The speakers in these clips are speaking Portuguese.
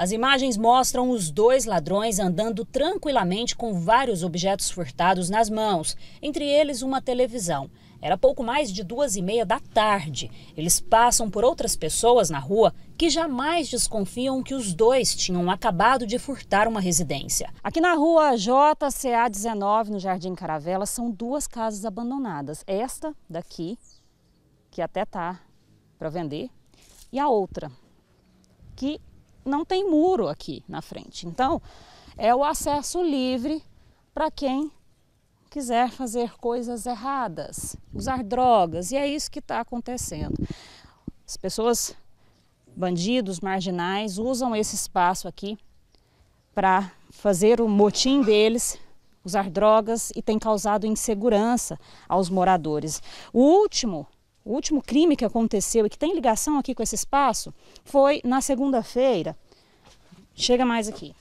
As imagens mostram os dois ladrões andando tranquilamente com vários objetos furtados nas mãos, entre eles uma televisão. Era pouco mais de duas e meia da tarde. Eles passam por outras pessoas na rua que jamais desconfiam que os dois tinham acabado de furtar uma residência. Aqui na rua JCA 19, no Jardim Caravela, são duas casas abandonadas. Esta daqui, que até tá para vender, e a outra, que não tem muro aqui na frente. Então, é o acesso livre para quem quiser fazer coisas erradas, usar drogas, e é isso que está acontecendo. As pessoas, bandidos, marginais, usam esse espaço aqui para fazer o motim deles, usar drogas e tem causado insegurança aos moradores. O último o último crime que aconteceu e que tem ligação aqui com esse espaço foi na segunda-feira. Chega mais aqui.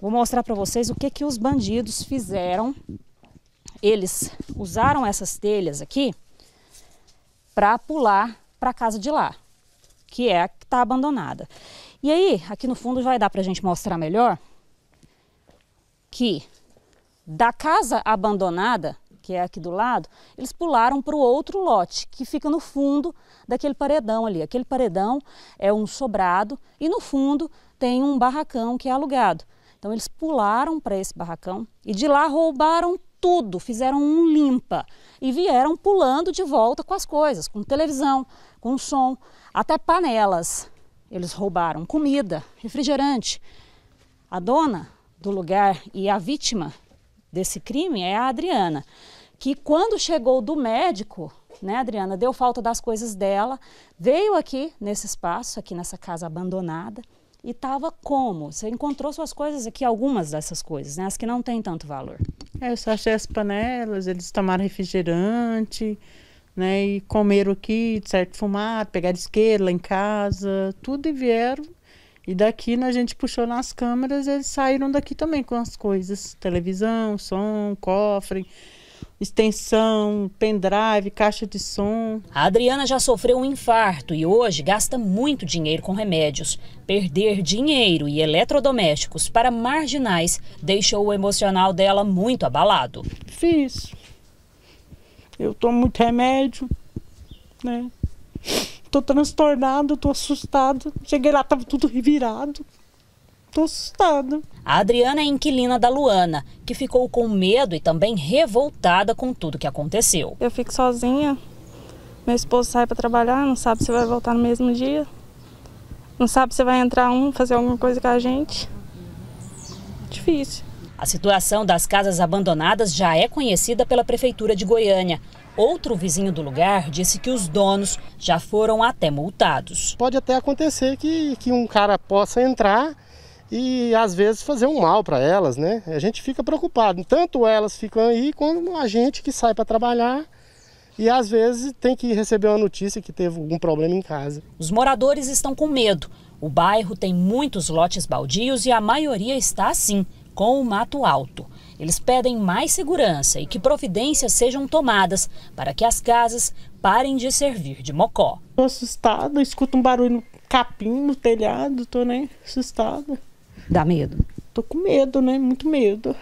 Vou mostrar para vocês o que, que os bandidos fizeram. Eles usaram essas telhas aqui para pular para a casa de lá, que é a que está abandonada. E aí, aqui no fundo vai dar para a gente mostrar melhor que da casa abandonada que é aqui do lado, eles pularam para o outro lote, que fica no fundo daquele paredão ali. Aquele paredão é um sobrado e no fundo tem um barracão que é alugado. Então eles pularam para esse barracão e de lá roubaram tudo, fizeram um limpa e vieram pulando de volta com as coisas, com televisão, com som, até panelas. Eles roubaram comida, refrigerante. A dona do lugar e a vítima desse crime é a Adriana, que quando chegou do médico, né, Adriana, deu falta das coisas dela, veio aqui nesse espaço, aqui nessa casa abandonada, e estava como? Você encontrou suas coisas aqui, algumas dessas coisas, né, as que não têm tanto valor. É, eu só achei as panelas, eles tomaram refrigerante, né, e comeram aqui, certo, fumaram, pegaram isqueiro lá em casa, tudo e vieram e daqui né, a gente puxou nas câmeras, eles saíram daqui também com as coisas: televisão, som, cofre, extensão, pendrive, caixa de som. A Adriana já sofreu um infarto e hoje gasta muito dinheiro com remédios. Perder dinheiro e eletrodomésticos para marginais deixou o emocional dela muito abalado. Fiz. Eu tomo muito remédio, né? tô transtornado, tô assustado. Cheguei lá, tava tudo revirado. Tô assustado. A Adriana é inquilina da Luana, que ficou com medo e também revoltada com tudo que aconteceu. Eu fico sozinha. Meu esposo sai para trabalhar, não sabe se vai voltar no mesmo dia. Não sabe se vai entrar um, fazer alguma coisa com a gente. Difícil. A situação das casas abandonadas já é conhecida pela Prefeitura de Goiânia. Outro vizinho do lugar disse que os donos já foram até multados. Pode até acontecer que, que um cara possa entrar e às vezes fazer um mal para elas, né? A gente fica preocupado, tanto elas ficam aí como a gente que sai para trabalhar e às vezes tem que receber uma notícia que teve algum problema em casa. Os moradores estão com medo. O bairro tem muitos lotes baldios e a maioria está assim, com o Mato Alto. Eles pedem mais segurança e que providências sejam tomadas para que as casas parem de servir de mocó. Estou assustada, escuto um barulho no capim, no telhado, estou né, assustada. Dá medo? Estou com medo, né? Muito medo.